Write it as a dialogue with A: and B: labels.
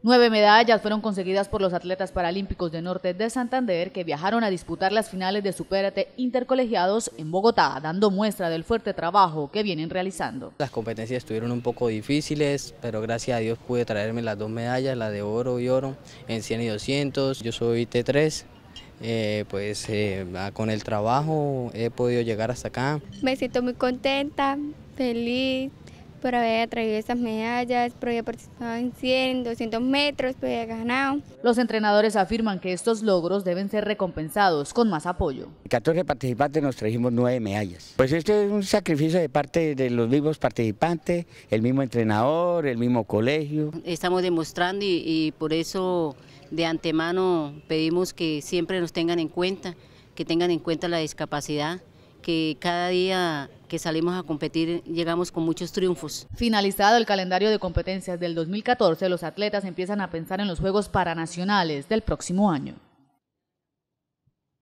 A: Nueve medallas fueron conseguidas por los atletas paralímpicos de Norte de Santander que viajaron a disputar las finales de Superate Intercolegiados en Bogotá, dando muestra del fuerte trabajo que vienen realizando.
B: Las competencias estuvieron un poco difíciles, pero gracias a Dios pude traerme las dos medallas, la de oro y oro en 100 y 200. Yo soy T3, eh, pues eh, ah, con el trabajo he podido llegar hasta acá.
C: Me siento muy contenta, feliz, por haber traído estas medallas, por haber participado en 100, 200 metros, por haber ganado.
A: Los entrenadores afirman que estos logros deben ser recompensados con más apoyo.
D: 14 participantes nos trajimos 9 medallas. Pues esto es un sacrificio de parte de los mismos participantes, el mismo entrenador, el mismo colegio.
E: Estamos demostrando y por eso de antemano pedimos que siempre nos tengan en cuenta, que tengan en cuenta la discapacidad que cada día que salimos a competir llegamos con muchos triunfos.
A: Finalizado el calendario de competencias del 2014, los atletas empiezan a pensar en los Juegos Paranacionales del próximo año.